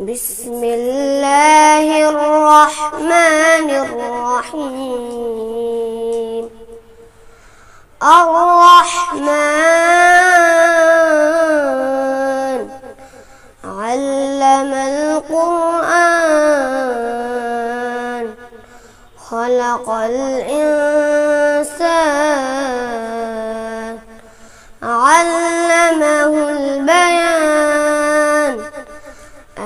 بسم الله الرحمن الرحيم الرحمن علم القرآن خلق الإنسان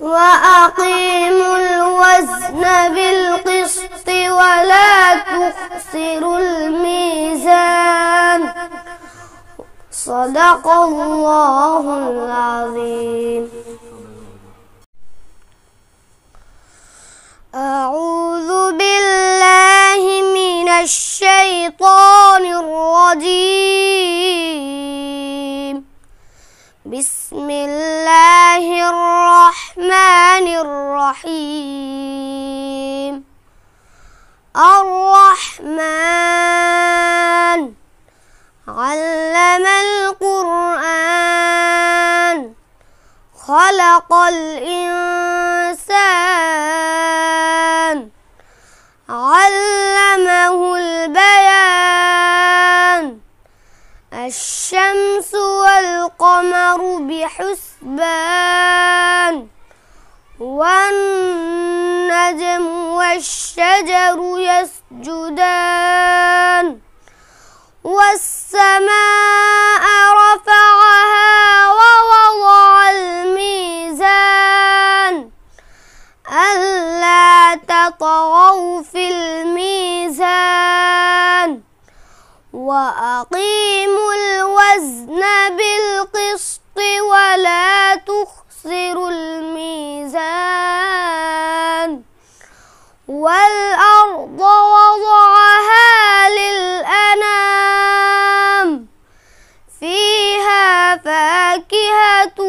وأقيموا الوزن بالقسط ولا تخسروا الميزان صدق الله العظيم أعوذ بالله من الشيطان الرجيم بسم الله الرحمن الرحيم الرحمن علم القرآن خلق الإنسان علمه البيان الشمس والقمر بحسبان والنجم والشجر يسجدان والسماء رفعها ووضع الميزان ألا تطغوا في الميزان وأقيموا الوزن بالقسط والأرض وضعها للأنام فيها فاكهة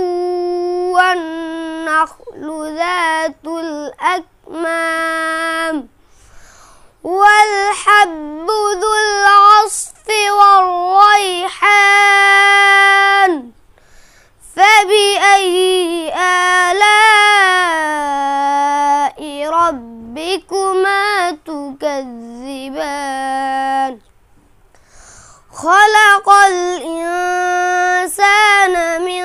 والنخل ذات الأكمام والحب خلق الإنسان من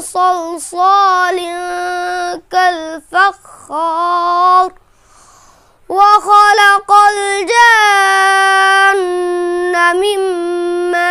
صلصال كالفخار وخلق الجان من ماء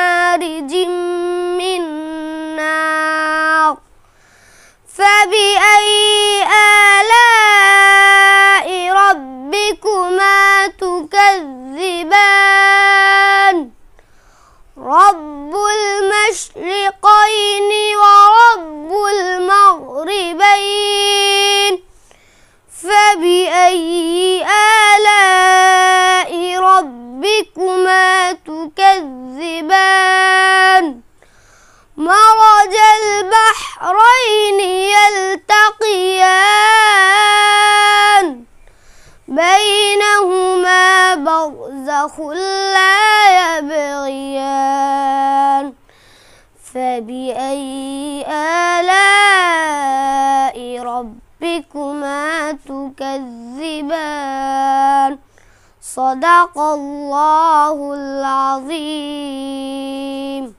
ربكما تكذبان صدق الله العظيم